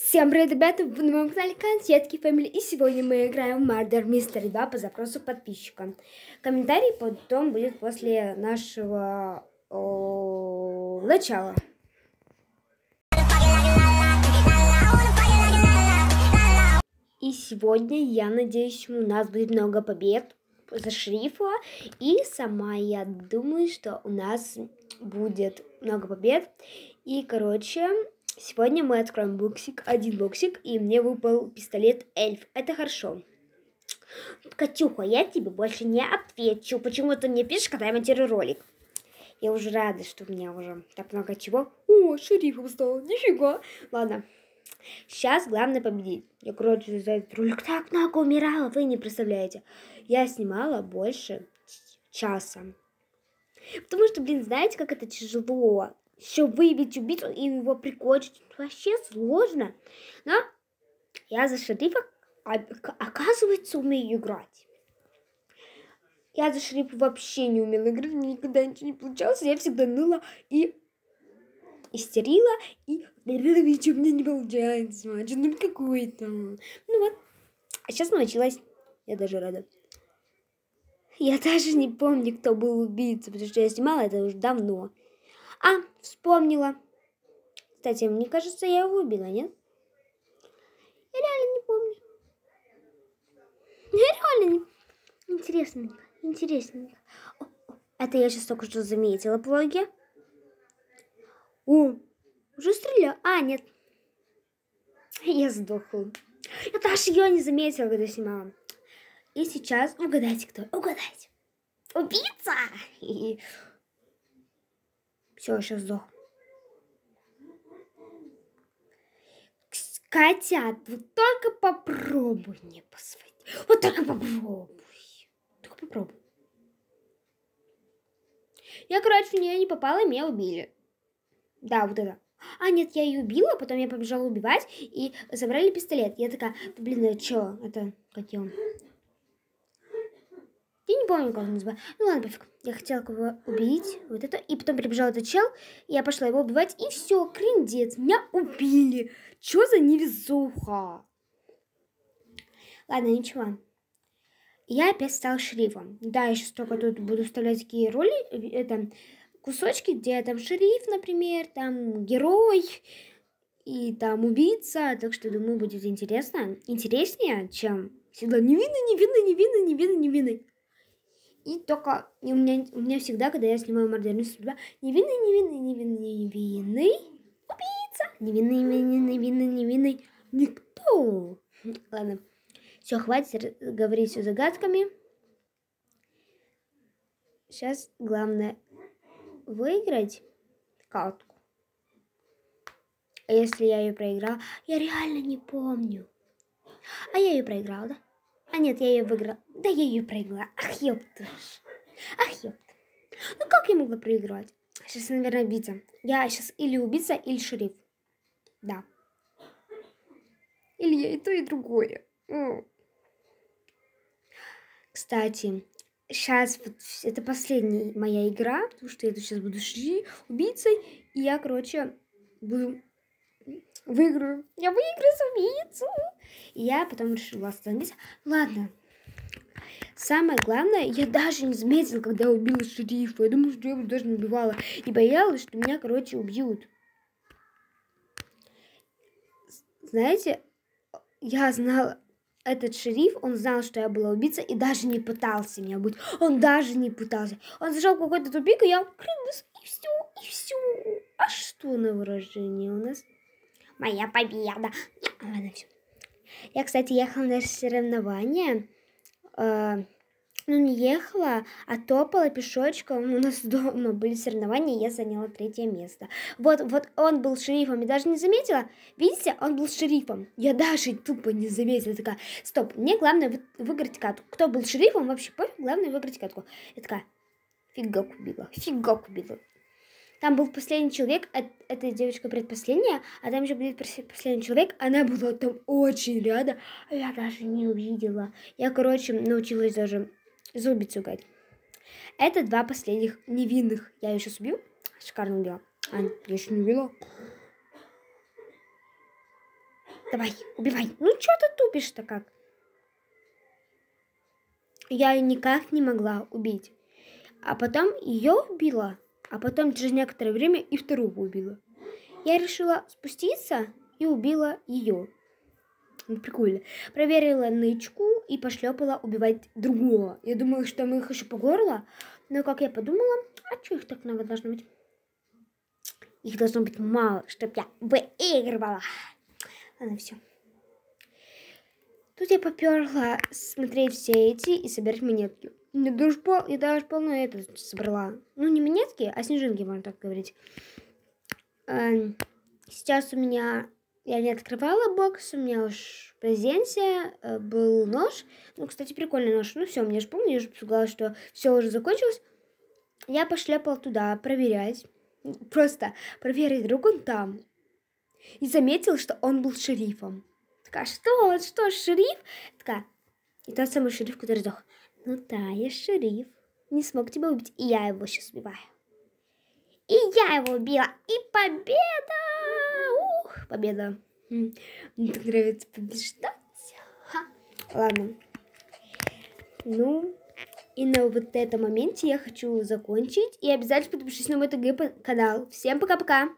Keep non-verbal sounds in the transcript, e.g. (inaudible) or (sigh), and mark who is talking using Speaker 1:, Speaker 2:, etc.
Speaker 1: Всем привет, ребята! Вы на моем канале Конфетки Фэмили. И сегодня мы играем в Murder Mystery 2 по запросу подписчика. Комментарий потом будет после нашего о, начала. И сегодня, я надеюсь, у нас будет много побед за шрифа. И сама я думаю, что у нас будет много побед. И, короче, Сегодня мы откроем боксик, один боксик, и мне выпал пистолет эльф. Это хорошо. Катюха, я тебе больше не отвечу. Почему ты мне пишешь, когда я монтирую ролик? Я уже рада, что у меня уже так много чего. О, шерифом стал, нифига. Ладно, сейчас главное победить. Я, короче, за этот ролик так много умирала, вы не представляете. Я снимала больше часа. Потому что, блин, знаете, как это тяжело? Чтобы выявить убийцу и его прикончить вообще сложно. Но я за шерифа, а, оказывается, умею играть. Я за шерифа вообще не умела играть, мне никогда ничего не получалось. Я всегда ныла и истерила, и, наверное, ничего у меня не получается. Значит, ну какой-то. Ну вот, а сейчас научилась. Я даже рада. Я даже не помню, кто был убийцей, потому что я снимала это уже давно. А, вспомнила. Кстати, мне кажется, я его убила, нет? Я реально не помню. Я реально не... Интересненько, интересненько. О, это я сейчас только что заметила блоги. О, уже стреляю. А, нет. Я сдохла. Я даже ее не заметила, когда снимала. И сейчас угадайте, кто. Угадайте. Убийца! (laughs) Все, я сейчас сдох. Котят, вот ну только попробуй не посвать. Вот только попробуй. Только попробуй. Я, короче, в нее не попала, и меня убили. Да, вот это. А, нет, я ее убила, потом я побежала убивать, и забрали пистолет. Я такая, блин, а ну что? Это котел. Я не помню, как он называется. Ну ладно, пофиг. Я хотела его убить, вот это. И потом прибежал этот чел, я пошла его убивать. И все, крендец, меня убили. Чё за невезуха? Ладно, ничего. Я опять стал шрифом. Да, я сейчас только тут буду вставлять такие роли, э, это, кусочки, где там шериф, например, там герой и там убийца. Так что, думаю, будет интересно. Интереснее, чем всегда невинный, невинный, невинный, невинный, невинный. И только у, меня, у меня всегда, когда я снимаю модерную судьба, невинный, невинный, невинный, невинный, убийца, невинный, невинный, невинный, невинный, никто. Ладно, все, хватит говорить все загадками. Сейчас главное выиграть картку. А если я ее проиграла я реально не помню. А я ее проиграла да? А нет, я ее выиграла. Да я ее проиграла. Ах, ёпта. Ах, ёпта. Ну как я могла проиграть? Сейчас, наверное, убийца. Я сейчас или убийца, или шериф. Да. Или я и то, и другое. Кстати, сейчас вот это последняя моя игра, потому что я сейчас буду шри, убийцей, и я, короче, буду выиграю. Я выиграю самицу. И я потом решила остановиться. Ладно. Самое главное, я даже не заметила, когда убила шерифа. Я думала, что я его даже не убивала. И боялась, что меня, короче, убьют. Знаете, я знала, этот шериф, он знал, что я была убийца и даже не пытался меня убить. Он даже не пытался. Он зашел в какой-то тупик, и я крылась, ну и все, и все. А что на выражение у нас? Моя победа. Ладно, все. Я, кстати, ехала на соревнования. Э, ну, не ехала, а топала пешочком. У нас дома были соревнования, и я заняла третье место. Вот, вот он был шерифом, я даже не заметила. Видите, он был шерифом. Я даже тупо не заметила. Такая, стоп, мне главное выиграть катку. Кто был шерифом, вообще главное выиграть катку. Я такая, фига убила, фига убила. Там был последний человек, эта девочка предпоследняя, а там же будет последний человек, она была там очень рядом, а я даже не увидела. Я, короче, научилась даже зубить ругать. Это два последних невинных. Я ее сейчас убью. Шикарно убила. А, я еще не убила. Давай, убивай. Ну, что ты тупишь-то как? Я ее никак не могла убить. А потом ее убила а потом через некоторое время и вторую убила. Я решила спуститься и убила ее. Ну, прикольно. Проверила нычку и пошлепала убивать другого. Я думала, что мы их еще по горло, но как я подумала, а что их так много должно быть? Их должно быть мало, чтобы я выигрывала. Ладно, все. Тут я поперла смотреть все эти и собирать монетки. Я даже, пол, я даже полно это собрала. Ну, не монетки, а снежинки, можно так говорить. Эм, сейчас у меня... Я не открывала бокс, у меня уж презенция, э, был нож. Ну, кстати, прикольный нож. Ну, все, мне же помню, я же сказала, что все уже закончилось. Я пошлепала туда проверять. Просто проверить, вдруг он там. И заметил, что он был шерифом. Такая, что? Что, шериф? Такая, и тот самый шериф, который сдох. Ну да, я шериф. Не смог тебя убить, и я его сейчас убиваю. И я его убила, и победа! Ух, победа. Мне так нравится побеждать. Ха. Ладно. Ну, и на вот этом моменте я хочу закончить. И обязательно подпишись на мой ТГ-канал. Всем пока-пока!